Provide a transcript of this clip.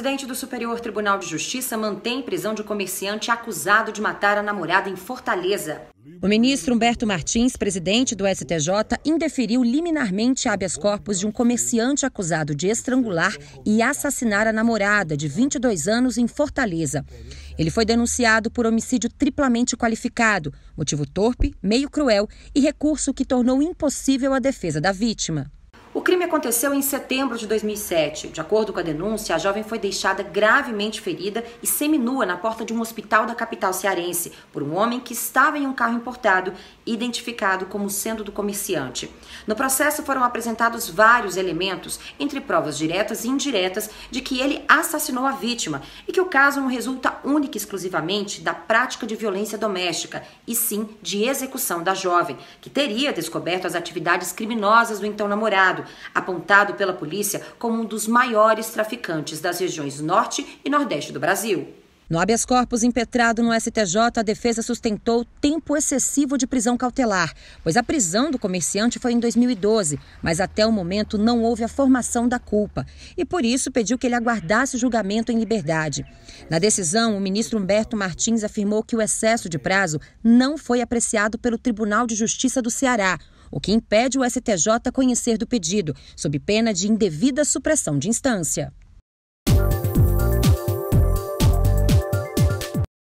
presidente do Superior Tribunal de Justiça mantém prisão de comerciante acusado de matar a namorada em Fortaleza. O ministro Humberto Martins, presidente do STJ, indeferiu liminarmente habeas corpus de um comerciante acusado de estrangular e assassinar a namorada de 22 anos em Fortaleza. Ele foi denunciado por homicídio triplamente qualificado, motivo torpe, meio cruel e recurso que tornou impossível a defesa da vítima. O crime aconteceu em setembro de 2007. De acordo com a denúncia, a jovem foi deixada gravemente ferida e seminua na porta de um hospital da capital cearense por um homem que estava em um carro importado, identificado como sendo do comerciante. No processo foram apresentados vários elementos, entre provas diretas e indiretas, de que ele assassinou a vítima e que o caso não resulta única e exclusivamente da prática de violência doméstica, e sim de execução da jovem, que teria descoberto as atividades criminosas do então namorado apontado pela polícia como um dos maiores traficantes das regiões Norte e Nordeste do Brasil. No habeas corpus impetrado no STJ, a defesa sustentou tempo excessivo de prisão cautelar, pois a prisão do comerciante foi em 2012, mas até o momento não houve a formação da culpa e por isso pediu que ele aguardasse o julgamento em liberdade. Na decisão, o ministro Humberto Martins afirmou que o excesso de prazo não foi apreciado pelo Tribunal de Justiça do Ceará, o que impede o STJ conhecer do pedido, sob pena de indevida supressão de instância.